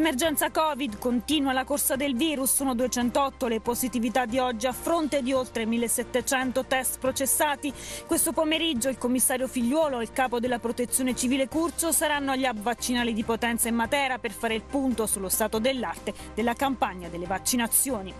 Emergenza Covid, continua la corsa del virus, sono 208 le positività di oggi a fronte di oltre 1700 test processati. Questo pomeriggio il commissario Figliuolo e il capo della protezione civile Curcio saranno agli hub vaccinali di Potenza e Matera per fare il punto sullo stato dell'arte della campagna delle vaccinazioni.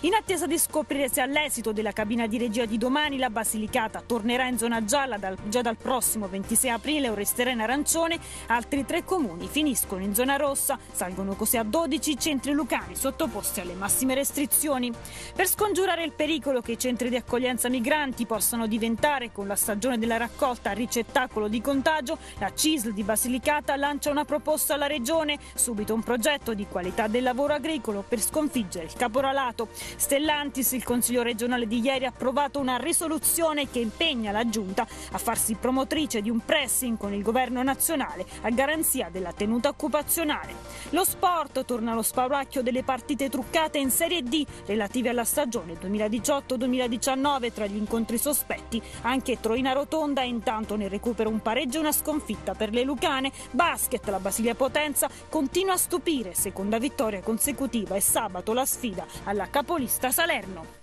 In attesa di scoprire se all'esito della cabina di regia di domani la Basilicata tornerà in zona gialla dal, già dal prossimo 26 aprile o resterà in arancione, altri tre comuni finiscono in zona rossa, salgono rimangono così a 12 centri lucani sottoposti alle massime restrizioni. Per scongiurare il pericolo che i centri di accoglienza migranti possano diventare, con la stagione della raccolta, ricettacolo di contagio, la CISL di Basilicata lancia una proposta alla Regione, subito un progetto di qualità del lavoro agricolo per sconfiggere il caporalato. Stellantis, il Consiglio regionale di ieri, ha approvato una risoluzione che impegna la Giunta a farsi promotrice di un pressing con il governo nazionale a garanzia della tenuta occupazionale. Lo sport torna lo spauracchio delle partite truccate in Serie D relative alla stagione 2018-2019 tra gli incontri sospetti. Anche Troina Rotonda intanto ne recupera un pareggio e una sconfitta per le Lucane. Basket, la Basilia Potenza continua a stupire, seconda vittoria consecutiva e sabato la sfida alla capolista Salerno.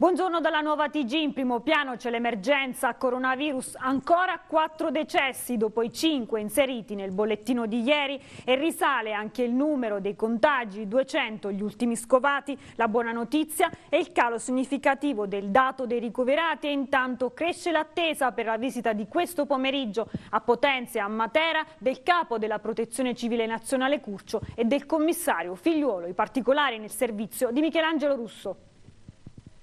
Buongiorno dalla nuova TG, in primo piano c'è l'emergenza coronavirus, ancora quattro decessi dopo i cinque inseriti nel bollettino di ieri e risale anche il numero dei contagi, 200 gli ultimi scovati, la buona notizia è il calo significativo del dato dei ricoverati e intanto cresce l'attesa per la visita di questo pomeriggio a Potenza e a Matera del capo della protezione civile nazionale Curcio e del commissario Figliuolo, i particolari nel servizio di Michelangelo Russo.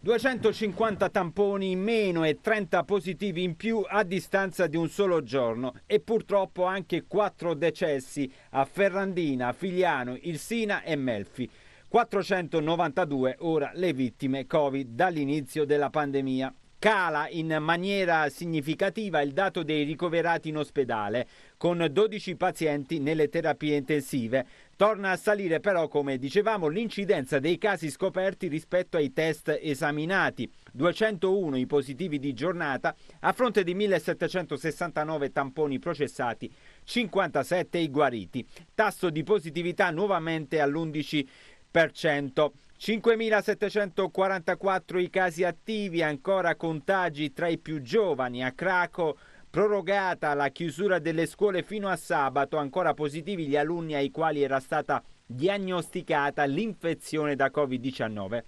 250 tamponi in meno e 30 positivi in più a distanza di un solo giorno e purtroppo anche 4 decessi a Ferrandina, Figliano, Ilsina e Melfi. 492 ora le vittime Covid dall'inizio della pandemia. Cala in maniera significativa il dato dei ricoverati in ospedale, con 12 pazienti nelle terapie intensive, Torna a salire però, come dicevamo, l'incidenza dei casi scoperti rispetto ai test esaminati, 201 i positivi di giornata a fronte di 1769 tamponi processati, 57 i guariti. Tasso di positività nuovamente all'11%. 5.744 i casi attivi, ancora contagi tra i più giovani. A Craco Prorogata la chiusura delle scuole fino a sabato, ancora positivi gli alunni ai quali era stata diagnosticata l'infezione da Covid-19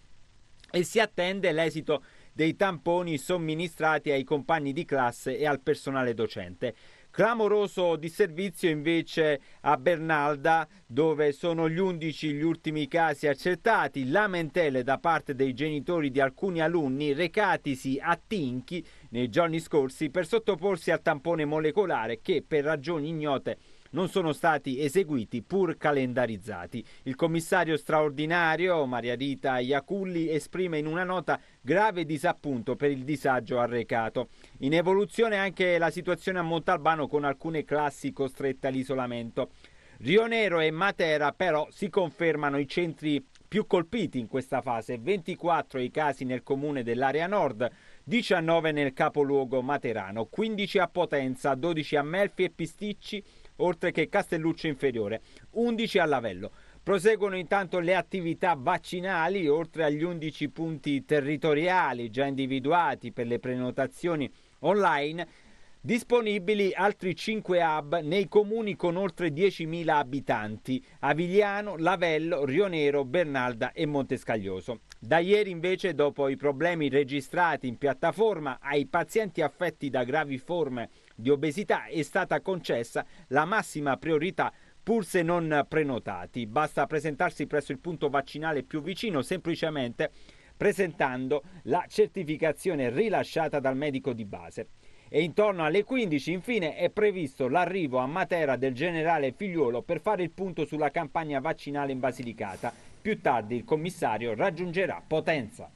e si attende l'esito dei tamponi somministrati ai compagni di classe e al personale docente. Clamoroso disservizio invece a Bernalda, dove sono gli 11 gli ultimi casi accertati, lamentele da parte dei genitori di alcuni alunni recatisi a Tinchi nei giorni scorsi per sottoporsi al tampone molecolare che per ragioni ignote non sono stati eseguiti pur calendarizzati. Il commissario straordinario Maria Rita Iaculli esprime in una nota grave disappunto per il disagio arrecato. In evoluzione anche la situazione a Montalbano con alcune classi costrette all'isolamento. Rionero e Matera però si confermano i centri più colpiti in questa fase, 24 i casi nel comune dell'area nord, 19 nel capoluogo materano, 15 a Potenza, 12 a Melfi e Pisticci, oltre che Castelluccio Inferiore, 11 a Lavello. Proseguono intanto le attività vaccinali, oltre agli 11 punti territoriali già individuati per le prenotazioni online, Disponibili altri 5 hub nei comuni con oltre 10.000 abitanti, Avigliano, Lavello, Rionero, Bernalda e Montescaglioso. Da ieri invece, dopo i problemi registrati in piattaforma ai pazienti affetti da gravi forme di obesità è stata concessa la massima priorità pur se non prenotati. Basta presentarsi presso il punto vaccinale più vicino semplicemente presentando la certificazione rilasciata dal medico di base. E intorno alle 15 infine è previsto l'arrivo a Matera del generale Figliuolo per fare il punto sulla campagna vaccinale in Basilicata. Più tardi il commissario raggiungerà Potenza.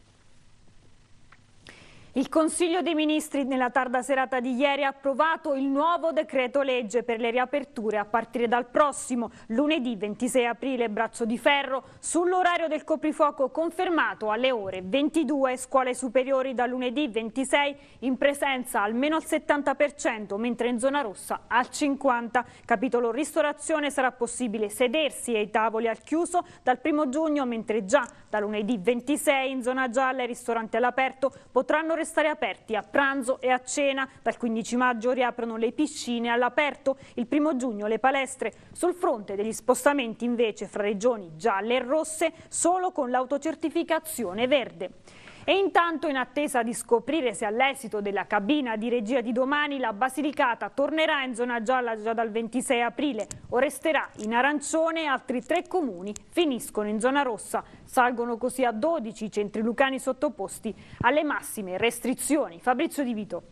Il Consiglio dei Ministri nella tarda serata di ieri ha approvato il nuovo decreto legge per le riaperture a partire dal prossimo lunedì 26 aprile braccio di ferro sull'orario del coprifuoco confermato alle ore 22 scuole superiori da lunedì 26 in presenza almeno al 70% mentre in zona rossa al 50%. Capitolo ristorazione sarà possibile sedersi ai tavoli al chiuso dal 1 giugno mentre già da lunedì 26 in zona gialla i ristoranti all'aperto potranno restare aperti a pranzo e a cena. Dal 15 maggio riaprono le piscine all'aperto, il primo giugno le palestre. Sul fronte degli spostamenti invece fra regioni gialle e rosse solo con l'autocertificazione verde. E intanto in attesa di scoprire se all'esito della cabina di regia di domani la Basilicata tornerà in zona gialla già dal 26 aprile o resterà in arancione, altri tre comuni finiscono in zona rossa. Salgono così a 12 i centri lucani sottoposti alle massime restrizioni. Fabrizio Di Vito.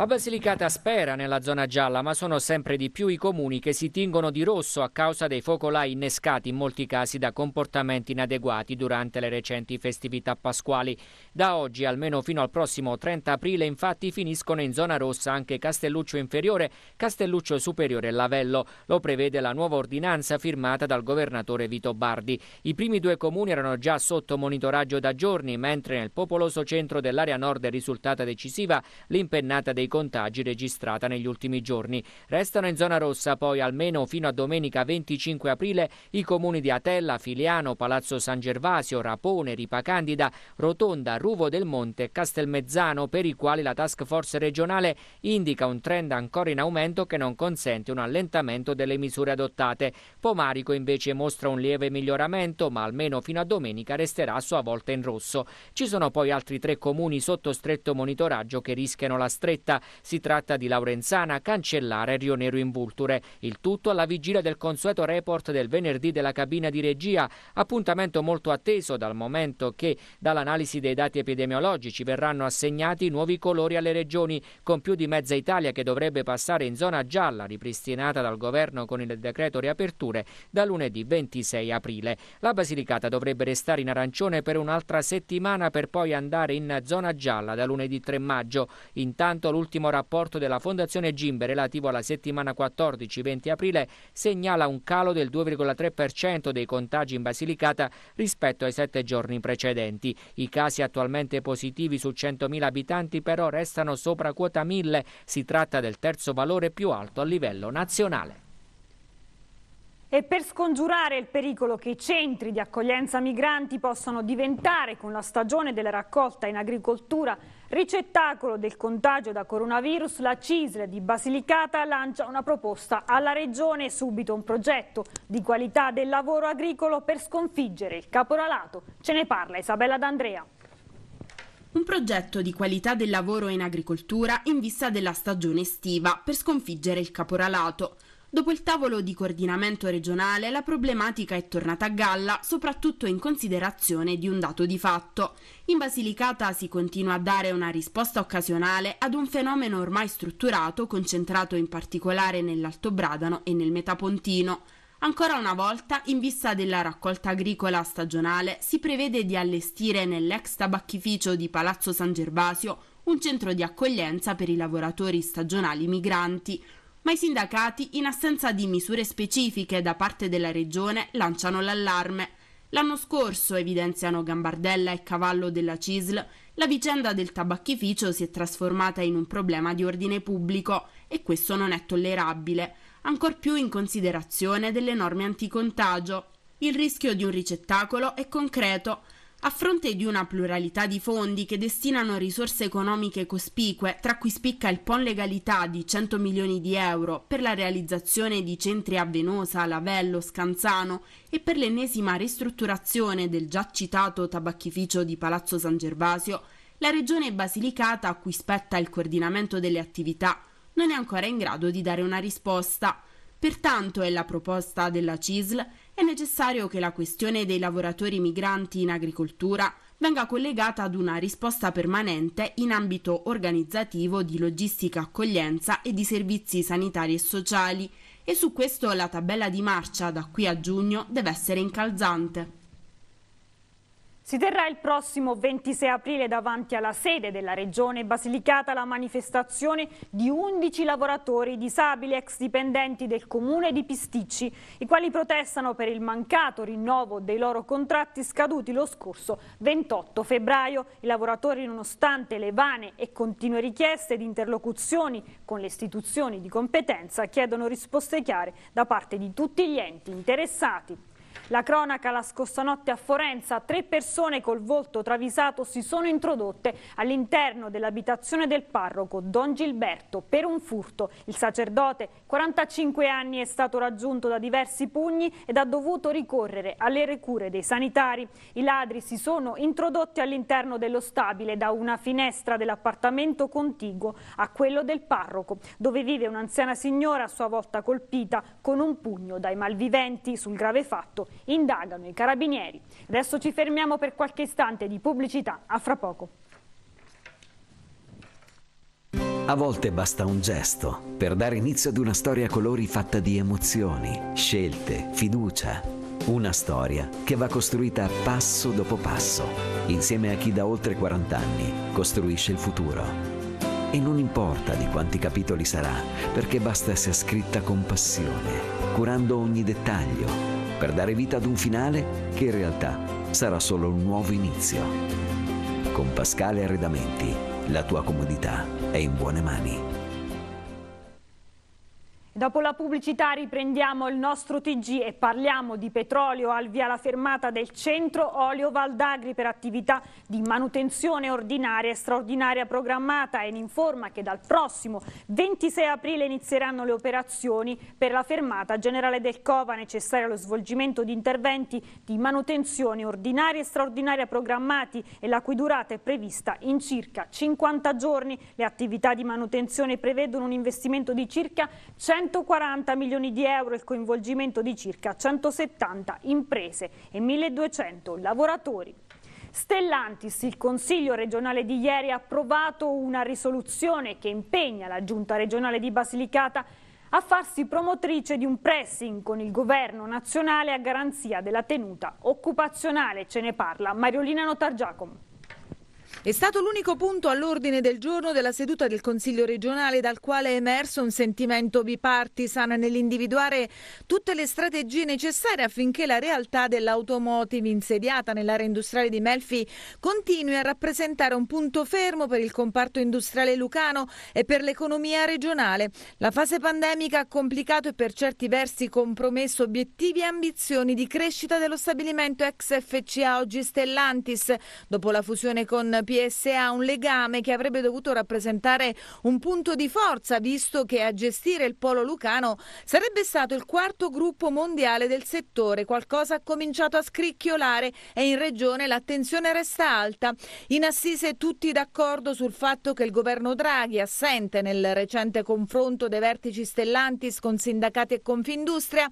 La Basilicata spera nella zona gialla, ma sono sempre di più i comuni che si tingono di rosso a causa dei focolai innescati in molti casi da comportamenti inadeguati durante le recenti festività pasquali. Da oggi almeno fino al prossimo 30 aprile infatti finiscono in zona rossa anche Castelluccio Inferiore, Castelluccio Superiore e Lavello. Lo prevede la nuova ordinanza firmata dal governatore Vito Bardi. I primi due comuni erano già sotto monitoraggio da giorni, mentre nel popoloso centro dell'area nord è risultata decisiva l'impennata dei contagi registrata negli ultimi giorni. Restano in zona rossa poi almeno fino a domenica 25 aprile i comuni di Atella, Filiano, Palazzo San Gervasio, Rapone, Ripa Candida, Rotonda, Ruvo del Monte e Castelmezzano per i quali la task force regionale indica un trend ancora in aumento che non consente un allentamento delle misure adottate. Pomarico invece mostra un lieve miglioramento ma almeno fino a domenica resterà a sua volta in rosso. Ci sono poi altri tre comuni sotto stretto monitoraggio che rischiano la stretta. Si tratta di Laurenzana, Cancellare e Rio Nero in Vulture. Il tutto alla vigilia del consueto report del venerdì della cabina di regia, appuntamento molto atteso dal momento che dall'analisi dei dati epidemiologici verranno assegnati nuovi colori alle regioni, con più di mezza Italia che dovrebbe passare in zona gialla, ripristinata dal governo con il decreto riaperture da lunedì 26 aprile. La Basilicata dovrebbe restare in arancione per un'altra settimana per poi andare in zona gialla da lunedì 3 maggio. Intanto l'ultimo L'ultimo rapporto della Fondazione Gimbe relativo alla settimana 14-20 aprile segnala un calo del 2,3% dei contagi in Basilicata rispetto ai sette giorni precedenti. I casi attualmente positivi su 100.000 abitanti però restano sopra quota 1000, si tratta del terzo valore più alto a livello nazionale. E per scongiurare il pericolo che i centri di accoglienza migranti possano diventare con la stagione della raccolta in agricoltura Ricettacolo del contagio da coronavirus, la CISL di Basilicata lancia una proposta alla Regione, subito un progetto di qualità del lavoro agricolo per sconfiggere il caporalato. Ce ne parla Isabella D'Andrea. Un progetto di qualità del lavoro in agricoltura in vista della stagione estiva per sconfiggere il caporalato. Dopo il tavolo di coordinamento regionale la problematica è tornata a galla, soprattutto in considerazione di un dato di fatto. In Basilicata si continua a dare una risposta occasionale ad un fenomeno ormai strutturato, concentrato in particolare nell'Alto Bradano e nel Metapontino. Ancora una volta, in vista della raccolta agricola stagionale, si prevede di allestire nell'ex tabacchificio di Palazzo San Gervasio un centro di accoglienza per i lavoratori stagionali migranti, ma i sindacati, in assenza di misure specifiche da parte della regione, lanciano l'allarme. L'anno scorso, evidenziano Gambardella e Cavallo della CISL, la vicenda del tabacchificio si è trasformata in un problema di ordine pubblico e questo non è tollerabile, ancor più in considerazione delle norme anticontagio. Il rischio di un ricettacolo è concreto, a fronte di una pluralità di fondi che destinano risorse economiche cospicue, tra cui spicca il PON Legalità di 100 milioni di euro per la realizzazione di centri a Venosa, Lavello, Scanzano e per l'ennesima ristrutturazione del già citato tabacchificio di Palazzo San Gervasio, la Regione Basilicata, a cui spetta il coordinamento delle attività, non è ancora in grado di dare una risposta. Pertanto è la proposta della CISL è necessario che la questione dei lavoratori migranti in agricoltura venga collegata ad una risposta permanente in ambito organizzativo di logistica accoglienza e di servizi sanitari e sociali e su questo la tabella di marcia da qui a giugno deve essere incalzante. Si terrà il prossimo 26 aprile davanti alla sede della Regione Basilicata la manifestazione di 11 lavoratori disabili ex dipendenti del comune di Pisticci, i quali protestano per il mancato rinnovo dei loro contratti scaduti lo scorso 28 febbraio. I lavoratori, nonostante le vane e continue richieste di interlocuzioni con le istituzioni di competenza, chiedono risposte chiare da parte di tutti gli enti interessati. La cronaca la scorsa notte a Forenza, tre persone col volto travisato si sono introdotte all'interno dell'abitazione del parroco Don Gilberto per un furto. Il sacerdote, 45 anni, è stato raggiunto da diversi pugni ed ha dovuto ricorrere alle recure dei sanitari. I ladri si sono introdotti all'interno dello stabile da una finestra dell'appartamento contiguo a quello del parroco, dove vive un'anziana signora a sua volta colpita con un pugno dai malviventi sul grave fatto indagano i carabinieri. Adesso ci fermiamo per qualche istante di pubblicità, a fra poco. A volte basta un gesto per dare inizio ad una storia a colori fatta di emozioni, scelte, fiducia. Una storia che va costruita passo dopo passo, insieme a chi da oltre 40 anni costruisce il futuro. E non importa di quanti capitoli sarà, perché basta essere scritta con passione, curando ogni dettaglio per dare vita ad un finale che in realtà sarà solo un nuovo inizio. Con Pascale Arredamenti, la tua comodità è in buone mani. Dopo la pubblicità riprendiamo il nostro TG e parliamo di petrolio al via la fermata del centro Olio Valdagri per attività di manutenzione ordinaria e straordinaria programmata e in informa che dal prossimo 26 aprile inizieranno le operazioni per la fermata generale del Cova necessaria allo svolgimento di interventi di manutenzione ordinaria e straordinaria programmati e la cui durata è prevista in circa 50 giorni. Le attività di manutenzione prevedono un investimento di circa 100 140 milioni di euro e il coinvolgimento di circa 170 imprese e 1200 lavoratori. Stellantis, il Consiglio regionale di ieri ha approvato una risoluzione che impegna la Giunta regionale di Basilicata a farsi promotrice di un pressing con il governo nazionale a garanzia della tenuta occupazionale. Ce ne parla Mariolina Notargiacomo. È stato l'unico punto all'ordine del giorno della seduta del Consiglio regionale dal quale è emerso un sentimento bipartisan nell'individuare tutte le strategie necessarie affinché la realtà dell'automotive insediata nell'area industriale di Melfi continui a rappresentare un punto fermo per il comparto industriale lucano e per l'economia regionale. La fase pandemica ha complicato e per certi versi compromesso obiettivi e ambizioni di crescita dello stabilimento ex FCA oggi Stellantis dopo la fusione con PSA, un legame che avrebbe dovuto rappresentare un punto di forza, visto che a gestire il polo lucano sarebbe stato il quarto gruppo mondiale del settore. Qualcosa ha cominciato a scricchiolare e in regione l'attenzione resta alta. In assise tutti d'accordo sul fatto che il governo Draghi, assente nel recente confronto dei vertici Stellantis con sindacati e Confindustria,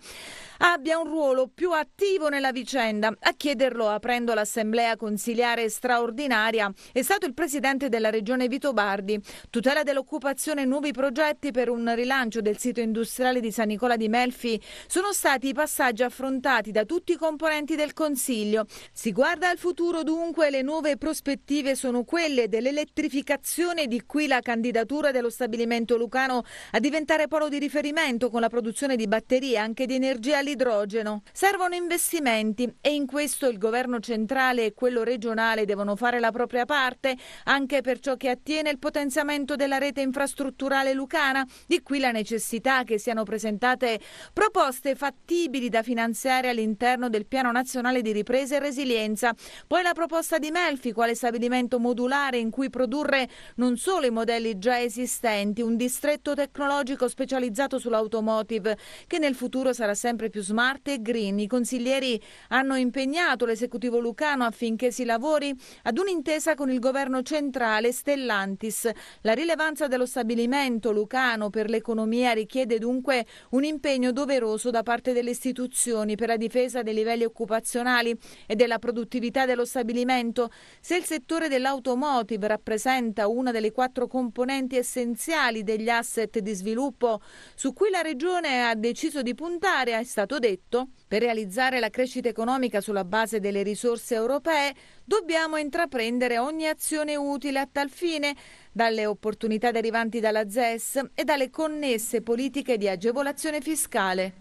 abbia un ruolo più attivo nella vicenda. A chiederlo aprendo l'assemblea consigliare straordinaria è stato il presidente della regione Vito Bardi. Tutela dell'occupazione e nuovi progetti per un rilancio del sito industriale di San Nicola di Melfi sono stati i passaggi affrontati da tutti i componenti del Consiglio. Si guarda al futuro dunque, le nuove prospettive sono quelle dell'elettrificazione, di qui la candidatura dello stabilimento lucano a diventare polo di riferimento con la produzione di batterie anche di energia all'idrogeno. Servono investimenti e in questo il governo centrale e quello regionale devono fare la propria parte parte, anche per ciò che attiene il potenziamento della rete infrastrutturale lucana, di qui la necessità che siano presentate proposte fattibili da finanziare all'interno del Piano Nazionale di Ripresa e Resilienza. Poi la proposta di Melfi, quale stabilimento modulare in cui produrre non solo i modelli già esistenti, un distretto tecnologico specializzato sull'automotive che nel futuro sarà sempre più smart e green. I consiglieri hanno impegnato l'esecutivo lucano affinché si lavori ad un'intesa con con il governo centrale Stellantis. La rilevanza dello stabilimento lucano per l'economia richiede dunque un impegno doveroso da parte delle istituzioni per la difesa dei livelli occupazionali e della produttività dello stabilimento. Se il settore dell'automotive rappresenta una delle quattro componenti essenziali degli asset di sviluppo su cui la Regione ha deciso di puntare, è stato detto, per realizzare la crescita economica sulla base delle risorse europee dobbiamo intraprendere ogni azione utile a tal fine, dalle opportunità derivanti dalla ZES e dalle connesse politiche di agevolazione fiscale.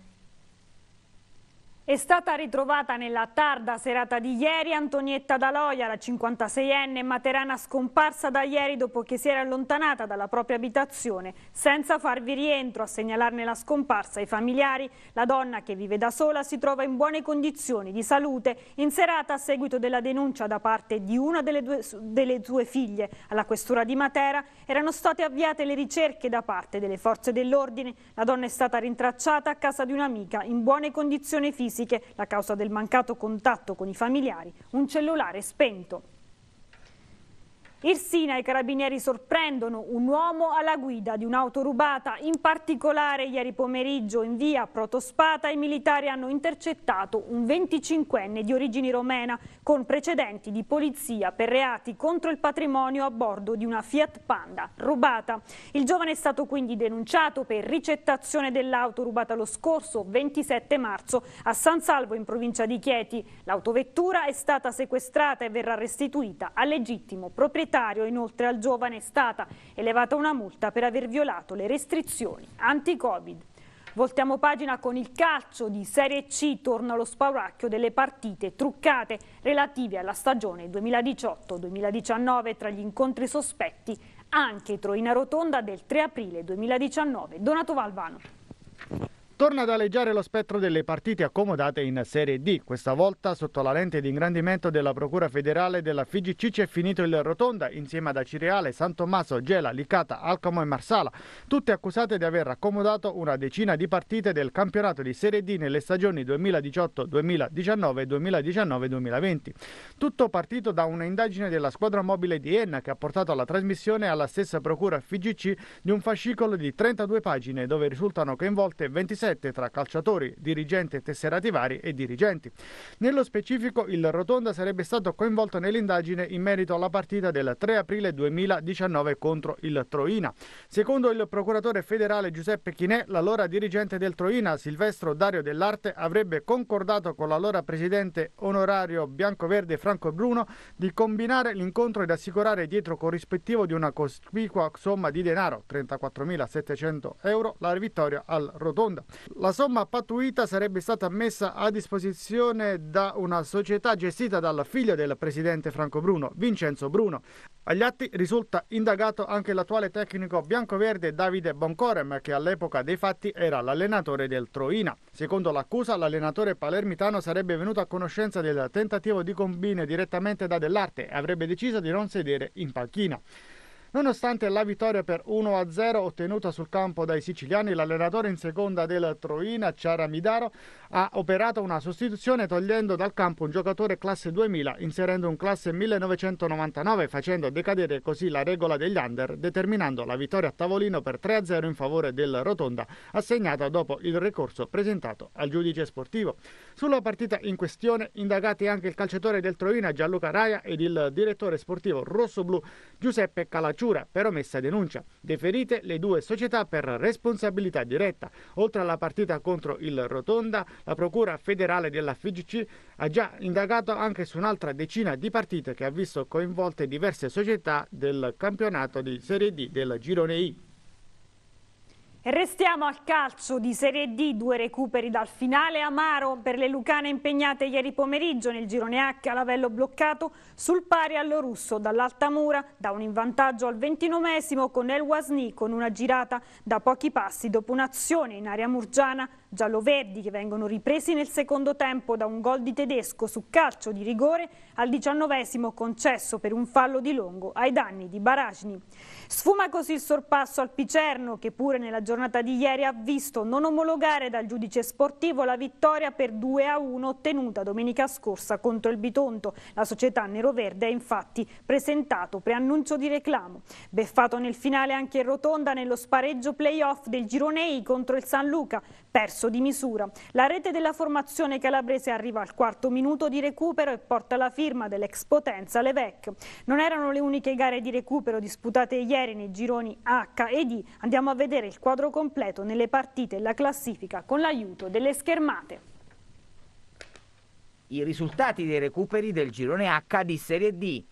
È stata ritrovata nella tarda serata di ieri Antonietta Daloia, la 56enne materana scomparsa da ieri dopo che si era allontanata dalla propria abitazione senza farvi rientro. A segnalarne la scomparsa ai familiari, la donna che vive da sola si trova in buone condizioni di salute in serata a seguito della denuncia da parte di una delle, due, delle sue figlie. Alla questura di Matera erano state avviate le ricerche da parte delle forze dell'ordine. La donna è stata rintracciata a casa di un'amica in buone condizioni fisiche fisiche, la causa del mancato contatto con i familiari, un cellulare spento. Irsina i carabinieri sorprendono un uomo alla guida di un'auto rubata. In particolare ieri pomeriggio in via Protospata i militari hanno intercettato un 25enne di origini romena con precedenti di polizia per reati contro il patrimonio a bordo di una Fiat Panda rubata. Il giovane è stato quindi denunciato per ricettazione dell'auto rubata lo scorso 27 marzo a San Salvo in provincia di Chieti. L'autovettura è stata sequestrata e verrà restituita al legittimo proprietario sanitario. Inoltre al giovane è stata elevata una multa per aver violato le restrizioni anti-Covid. Voltiamo pagina con il calcio di Serie C, torna lo spauracchio delle partite truccate relative alla stagione 2018-2019 tra gli incontri sospetti anche Troina Rotonda del 3 aprile 2019. Donato Valvano. Torna ad aleggiare lo spettro delle partite accomodate in Serie D. Questa volta, sotto la lente di ingrandimento della Procura federale della FIGC, c'è finito il Rotonda insieme ad Acireale, San Tommaso, Gela, Licata, Alcamo e Marsala, tutte accusate di aver accomodato una decina di partite del campionato di Serie D nelle stagioni 2018-2019 e 2019-2020. Tutto partito da una indagine della squadra mobile di Enna che ha portato alla trasmissione alla stessa Procura FIGC di un fascicolo di 32 pagine dove risultano coinvolte 26 2017 tra calciatori, dirigenti tesserati vari e dirigenti. Nello specifico il Rotonda sarebbe stato coinvolto nell'indagine in merito alla partita del 3 aprile 2019 contro il Troina. Secondo il procuratore federale Giuseppe Chinè, l'allora dirigente del Troina, Silvestro Dario dell'Arte, avrebbe concordato con l'allora presidente onorario biancoverde Franco Bruno di combinare l'incontro ed assicurare dietro corrispettivo di una cospicua somma di denaro, 34.700 euro, la vittoria al Rotonda. La somma pattuita sarebbe stata messa a disposizione da una società gestita dal figlio del presidente Franco Bruno, Vincenzo Bruno. Agli atti risulta indagato anche l'attuale tecnico biancoverde Davide Boncorem, che all'epoca dei fatti era l'allenatore del Troina. Secondo l'accusa, l'allenatore palermitano sarebbe venuto a conoscenza del tentativo di combine direttamente da Dell'Arte e avrebbe deciso di non sedere in panchina. Nonostante la vittoria per 1-0 ottenuta sul campo dai siciliani, l'allenatore in seconda del Troina, Ciara Midaro, ha operato una sostituzione togliendo dal campo un giocatore classe 2000, inserendo un classe 1999, facendo decadere così la regola degli under, determinando la vittoria a tavolino per 3-0 in favore del Rotonda, assegnata dopo il ricorso presentato al giudice sportivo. Sulla partita in questione indagati anche il calciatore del Troina Gianluca Raia ed il direttore sportivo rossoblù Giuseppe Calacciù procura per omessa denuncia. Deferite le due società per responsabilità diretta. Oltre alla partita contro il Rotonda, la Procura federale della FIGC ha già indagato anche su un'altra decina di partite che ha visto coinvolte diverse società del campionato di Serie D del Girone I. Restiamo al calcio di Serie D, due recuperi dal finale amaro per le Lucane impegnate ieri pomeriggio nel girone H, a Lavello bloccato sul pari allo russo dall'Altamura, da un invantaggio al ventinovesimo con El Wasni con una girata da pochi passi dopo un'azione in area murgiana giallo-verdi che vengono ripresi nel secondo tempo da un gol di tedesco su calcio di rigore al diciannovesimo concesso per un fallo di Longo ai danni di Baragni. Sfuma così il sorpasso al Picerno che pure nella giornata di ieri ha visto non omologare dal giudice sportivo la vittoria per 2 a 1 ottenuta domenica scorsa contro il Bitonto. La società neroverde ha infatti presentato preannuncio di reclamo. Beffato nel finale anche in rotonda nello spareggio playoff del Gironei contro il San Luca, perso preso di misura. La rete della formazione calabrese arriva al quarto minuto di recupero e porta la firma dell'ex potenza Levec. Non erano le uniche gare di recupero disputate ieri nei gironi H e D. Andiamo a vedere il quadro completo nelle partite e la classifica con l'aiuto delle schermate. I risultati dei recuperi del girone H di Serie D.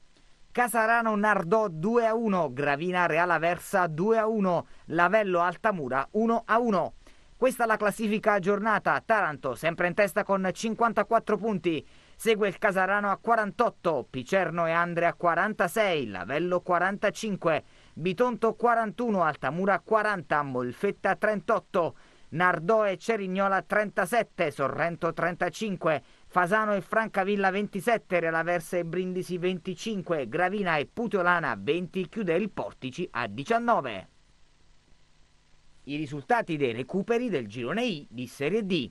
Casarano Nardò 2 a 1, Gravina Real Aversa 2 a 1, Lavello Altamura 1 a 1. Questa è la classifica aggiornata. Taranto sempre in testa con 54 punti. Segue il Casarano a 48, Picerno e Andrea a 46, Lavello 45, Bitonto 41, Altamura 40, Molfetta 38, Nardò e Cerignola 37, Sorrento 35, Fasano e Francavilla 27, Relaversa e Brindisi 25, Gravina e Puteolana 20, chiude il Portici a 19 i risultati dei recuperi del girone I di Serie D.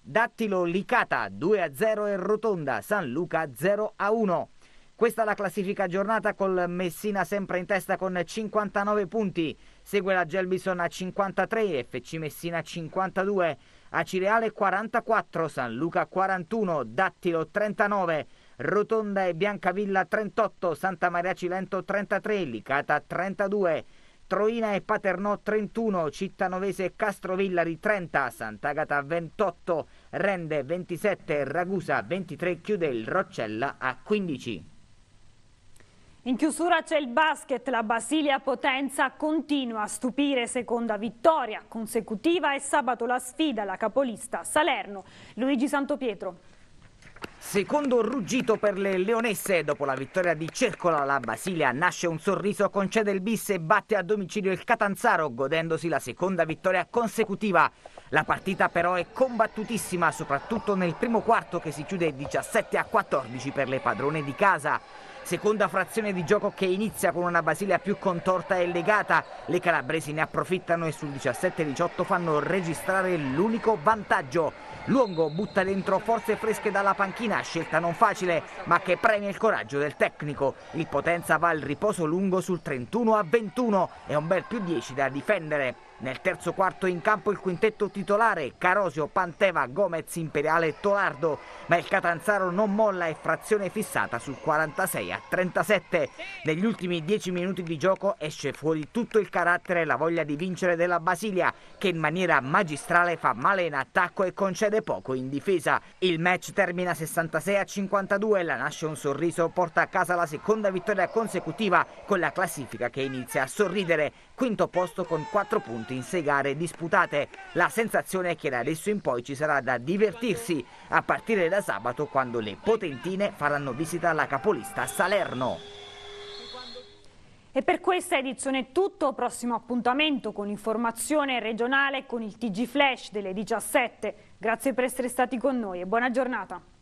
Dattilo Licata 2-0 e Rotonda San Luca 0-1. Questa è la classifica aggiornata col Messina sempre in testa con 59 punti, segue la Gelbison a 53, FC Messina 52, Acireale 44, San Luca 41, Dattilo 39, Rotonda e Biancavilla 38, Santa Maria Cilento 33, Licata 32, Troina e Paternò 31, Cittanovese Castrovillari 30, Sant'Agata 28, Rende 27, Ragusa 23, chiude il Roccella a 15. In chiusura c'è il basket, la Basilia Potenza continua a stupire, seconda vittoria consecutiva e sabato la sfida la capolista Salerno. Luigi Santopietro. Secondo ruggito per le leonesse, dopo la vittoria di Cercola, la Basilia nasce un sorriso, concede il bis e batte a domicilio il Catanzaro, godendosi la seconda vittoria consecutiva. La partita però è combattutissima, soprattutto nel primo quarto che si chiude 17 a 14 per le padrone di casa. Seconda frazione di gioco che inizia con una Basilia più contorta e legata. Le calabresi ne approfittano e sul 17-18 fanno registrare l'unico vantaggio. Luongo butta dentro forze fresche dalla panchina, scelta non facile, ma che premia il coraggio del tecnico. Il Potenza va al riposo lungo sul 31 21 e un bel più 10 da difendere. Nel terzo quarto in campo il quintetto titolare Carosio, Panteva, Gomez, Imperiale e Tolardo, ma il Catanzaro non molla e frazione fissata sul 46 a 37. Negli ultimi 10 minuti di gioco esce fuori tutto il carattere e la voglia di vincere della Basilia, che in maniera magistrale fa male in attacco e concede poco in difesa. Il match termina 66 a 52 la nasce un sorriso porta a casa la seconda vittoria consecutiva con la classifica che inizia a sorridere, quinto posto con 4 punti appunto in sei gare disputate. La sensazione è che da adesso in poi ci sarà da divertirsi, a partire da sabato quando le potentine faranno visita alla capolista Salerno. E per questa edizione è tutto, prossimo appuntamento con informazione regionale con il TG Flash delle 17. Grazie per essere stati con noi e buona giornata.